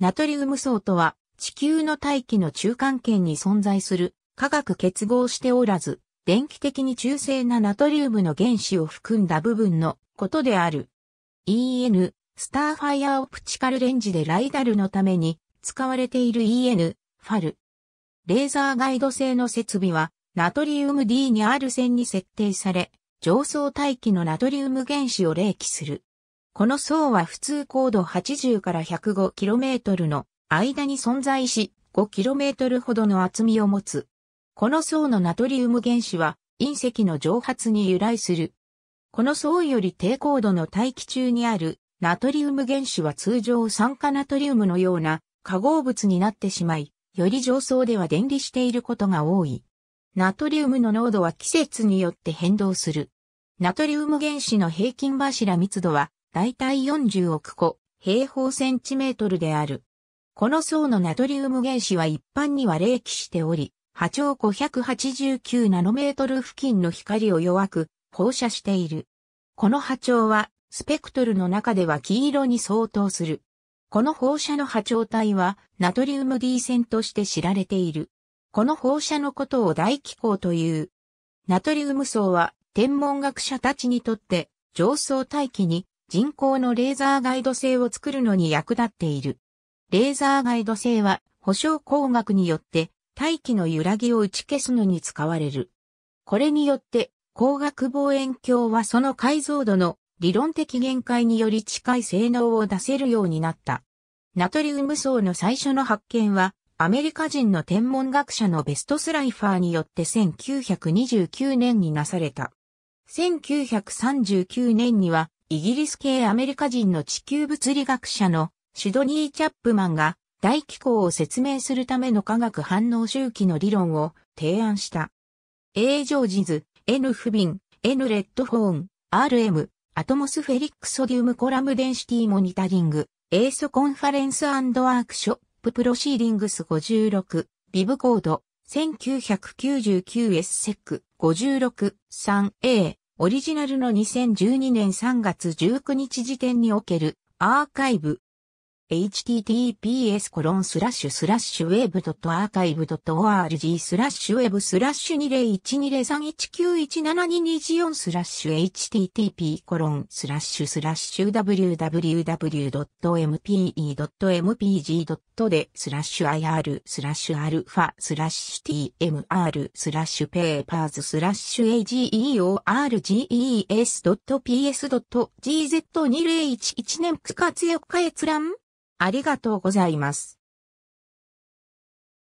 ナトリウム層とは、地球の大気の中間圏に存在する、化学結合しておらず、電気的に中性なナトリウムの原子を含んだ部分のことである。EN、スターファイアオプチカルレンジでライダルのために使われている EN、ファル。レーザーガイド製の設備は、ナトリウム D にある線に設定され、上層大気のナトリウム原子を冷気する。この層は普通高度80から 105km の間に存在し、5km ほどの厚みを持つ。この層のナトリウム原子は隕石の蒸発に由来する。この層より低高度の大気中にあるナトリウム原子は通常酸化ナトリウムのような化合物になってしまい、より上層では電離していることが多い。ナトリウムの濃度は季節によって変動する。ナトリウム原子の平均柱密度は大体40億個、平方センチメートルである。この層のナトリウム原子は一般には冷気しており、波長589ナノメートル付近の光を弱く放射している。この波長はスペクトルの中では黄色に相当する。この放射の波長帯はナトリウム D 線として知られている。この放射のことを大気孔という。ナトリウム層は天文学者たちにとって上層大気に人工のレーザーガイド製を作るのに役立っている。レーザーガイド製は、保証工学によって大気の揺らぎを打ち消すのに使われる。これによって、光学望遠鏡はその解像度の理論的限界により近い性能を出せるようになった。ナトリウム層の最初の発見は、アメリカ人の天文学者のベストスライファーによって1929年になされた。1939年にはイギリス系アメリカ人の地球物理学者のシドニー・チャップマンが大気候を説明するための化学反応周期の理論を提案した。A ジョージズ、N フビン、N レッドホーン、RM、アトモスフェリックソディウムコラムデンシティモニタリング、エーソコンファレンスワークショッププロシーディングス56、ビブコード、1999S セック 56-3A オリジナルの2012年3月19日時点におけるアーカイブ https コロンスラッシュスラッシュウェブドットアーカイブドット org スラッシュウェブスラッシュ201231917224スラッシュ http コロンスラッシュスラッシュ www.mpe.mpg. でスラッシュ ir スラッシュアルファスラッシュ tmr スラッシュペーパーズスラッシュ ageorges.ps.gz2011 年9月4日閲覧ありがとうございます。